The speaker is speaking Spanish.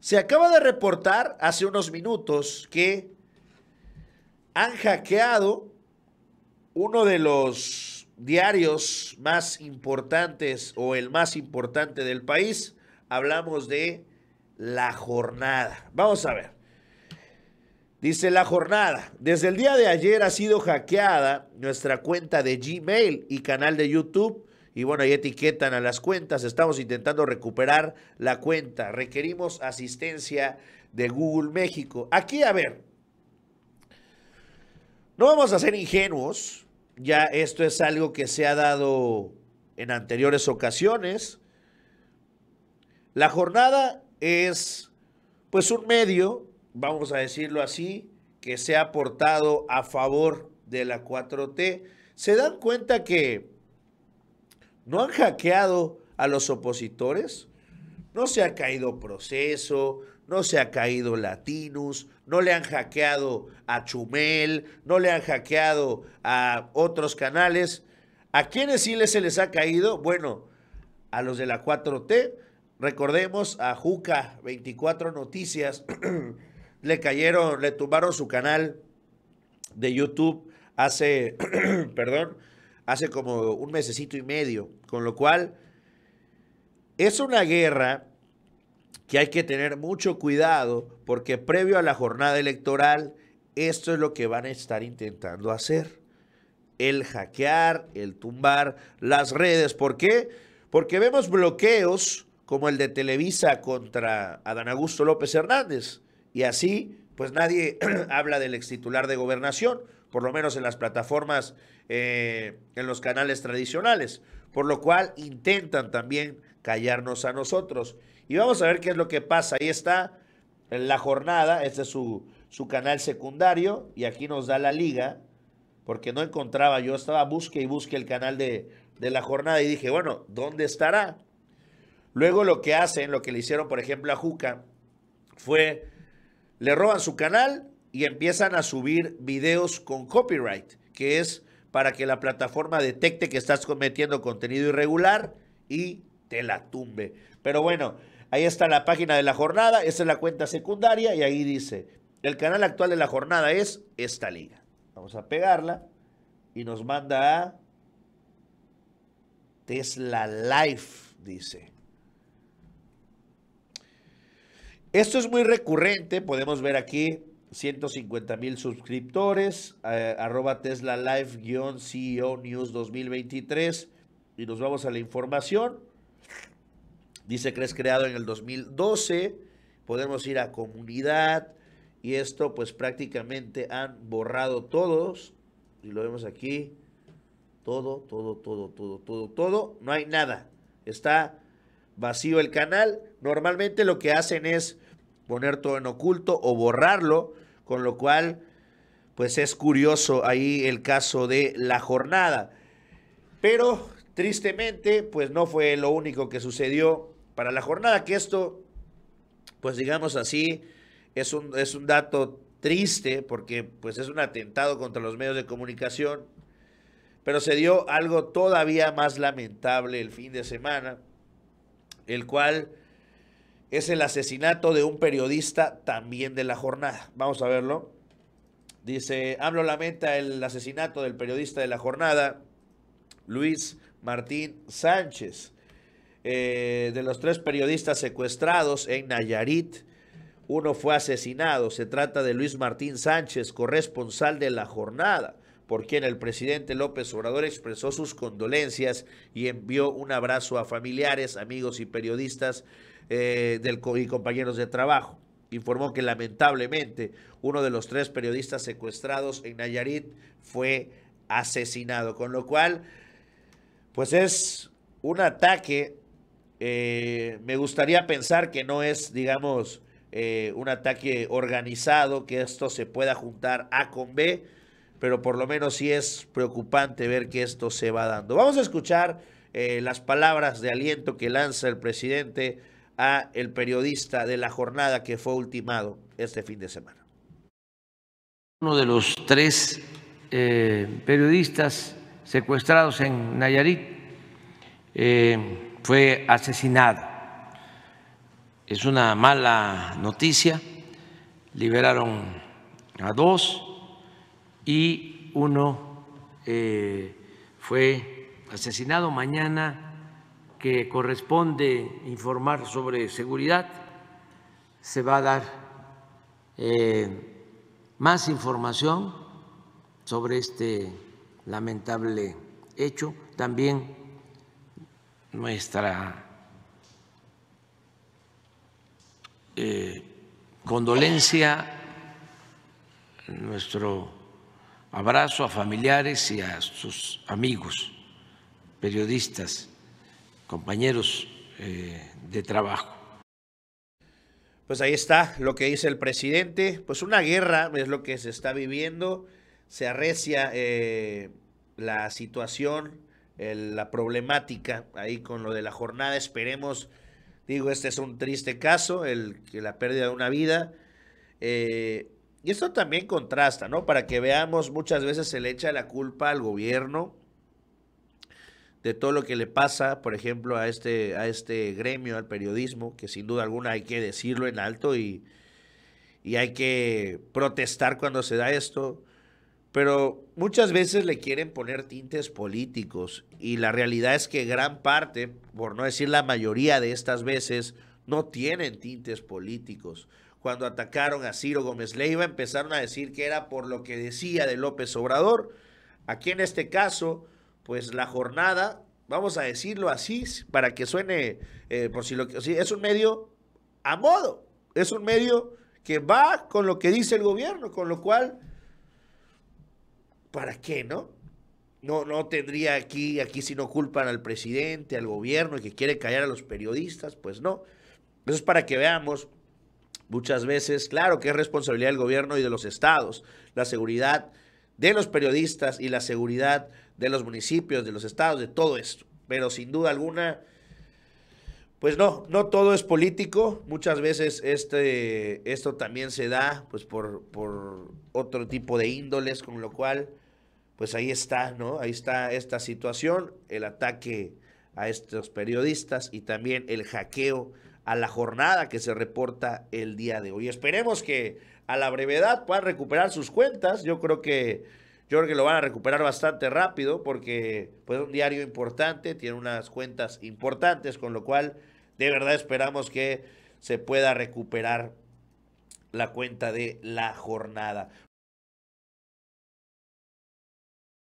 Se acaba de reportar hace unos minutos que han hackeado uno de los diarios más importantes o el más importante del país. Hablamos de La Jornada. Vamos a ver. Dice La Jornada. Desde el día de ayer ha sido hackeada nuestra cuenta de Gmail y canal de YouTube y bueno, ahí etiquetan a las cuentas. Estamos intentando recuperar la cuenta. Requerimos asistencia de Google México. Aquí, a ver, no vamos a ser ingenuos. Ya esto es algo que se ha dado en anteriores ocasiones. La jornada es pues un medio, vamos a decirlo así, que se ha portado a favor de la 4T. Se dan cuenta que ¿No han hackeado a los opositores? No se ha caído proceso, no se ha caído Latinus, no le han hackeado a Chumel, no le han hackeado a otros canales. ¿A quiénes sí se les ha caído? Bueno, a los de la 4T, recordemos a Juca 24 Noticias, le cayeron, le tumbaron su canal de YouTube hace, perdón, hace como un mesecito y medio, con lo cual es una guerra que hay que tener mucho cuidado porque previo a la jornada electoral esto es lo que van a estar intentando hacer. El hackear, el tumbar las redes. ¿Por qué? Porque vemos bloqueos como el de Televisa contra Adán Augusto López Hernández. Y así, pues nadie habla del ex titular de gobernación por lo menos en las plataformas, eh, en los canales tradicionales, por lo cual intentan también callarnos a nosotros. Y vamos a ver qué es lo que pasa. Ahí está en la jornada, este es su, su canal secundario, y aquí nos da la liga, porque no encontraba, yo estaba busque y busque el canal de, de la jornada y dije, bueno, ¿dónde estará? Luego lo que hacen, lo que le hicieron, por ejemplo, a Juca, fue, le roban su canal y empiezan a subir videos con copyright, que es para que la plataforma detecte que estás cometiendo contenido irregular y te la tumbe. Pero bueno, ahí está la página de la jornada, esa es la cuenta secundaria y ahí dice, el canal actual de la jornada es esta liga. Vamos a pegarla y nos manda a Tesla Life, dice. Esto es muy recurrente, podemos ver aquí 150 mil suscriptores, eh, arroba Tesla ceo News 2023. Y nos vamos a la información. Dice que es creado en el 2012. Podemos ir a comunidad. Y esto pues prácticamente han borrado todos. Y lo vemos aquí. Todo, todo, todo, todo, todo, todo. No hay nada. Está vacío el canal. Normalmente lo que hacen es poner todo en oculto o borrarlo, con lo cual, pues es curioso ahí el caso de la jornada. Pero tristemente, pues no fue lo único que sucedió para la jornada, que esto, pues digamos así, es un, es un dato triste porque pues es un atentado contra los medios de comunicación, pero se dio algo todavía más lamentable el fin de semana, el cual es el asesinato de un periodista también de la jornada. Vamos a verlo. Dice, AMLO lamenta el asesinato del periodista de la jornada, Luis Martín Sánchez. Eh, de los tres periodistas secuestrados en Nayarit, uno fue asesinado. Se trata de Luis Martín Sánchez, corresponsal de la jornada por quien el presidente López Obrador expresó sus condolencias y envió un abrazo a familiares, amigos y periodistas eh, del, y compañeros de trabajo. Informó que lamentablemente uno de los tres periodistas secuestrados en Nayarit fue asesinado, con lo cual, pues es un ataque, eh, me gustaría pensar que no es, digamos, eh, un ataque organizado, que esto se pueda juntar A con B, pero por lo menos sí es preocupante ver que esto se va dando. Vamos a escuchar eh, las palabras de aliento que lanza el presidente a el periodista de la jornada que fue ultimado este fin de semana. Uno de los tres eh, periodistas secuestrados en Nayarit eh, fue asesinado. Es una mala noticia. Liberaron a dos y uno eh, fue asesinado. Mañana, que corresponde informar sobre seguridad, se va a dar eh, más información sobre este lamentable hecho. También nuestra eh, condolencia, nuestro abrazo a familiares y a sus amigos, periodistas, compañeros eh, de trabajo. Pues ahí está lo que dice el presidente, pues una guerra es lo que se está viviendo, se arrecia eh, la situación, la problemática ahí con lo de la jornada, esperemos, digo, este es un triste caso, el, que la pérdida de una vida. Eh, y esto también contrasta, ¿no? Para que veamos, muchas veces se le echa la culpa al gobierno de todo lo que le pasa, por ejemplo, a este, a este gremio, al periodismo, que sin duda alguna hay que decirlo en alto y, y hay que protestar cuando se da esto. Pero muchas veces le quieren poner tintes políticos y la realidad es que gran parte, por no decir la mayoría de estas veces, no tienen tintes políticos cuando atacaron a Ciro Gómez Leiva, empezaron a decir que era por lo que decía de López Obrador. Aquí en este caso, pues la jornada, vamos a decirlo así, para que suene, eh, por si lo que es un medio a modo, es un medio que va con lo que dice el gobierno, con lo cual, ¿para qué, no? No, no tendría aquí, aquí si no culpan al presidente, al gobierno, que quiere callar a los periodistas, pues no. Eso es para que veamos Muchas veces, claro que es responsabilidad del gobierno y de los estados, la seguridad de los periodistas y la seguridad de los municipios, de los estados, de todo esto. Pero sin duda alguna, pues no, no todo es político. Muchas veces este, esto también se da pues por, por otro tipo de índoles, con lo cual, pues ahí está, ¿no? Ahí está esta situación, el ataque a estos periodistas y también el hackeo a la jornada que se reporta el día de hoy. Esperemos que a la brevedad puedan recuperar sus cuentas. Yo creo que yo lo van a recuperar bastante rápido porque pues, es un diario importante, tiene unas cuentas importantes, con lo cual de verdad esperamos que se pueda recuperar la cuenta de la jornada.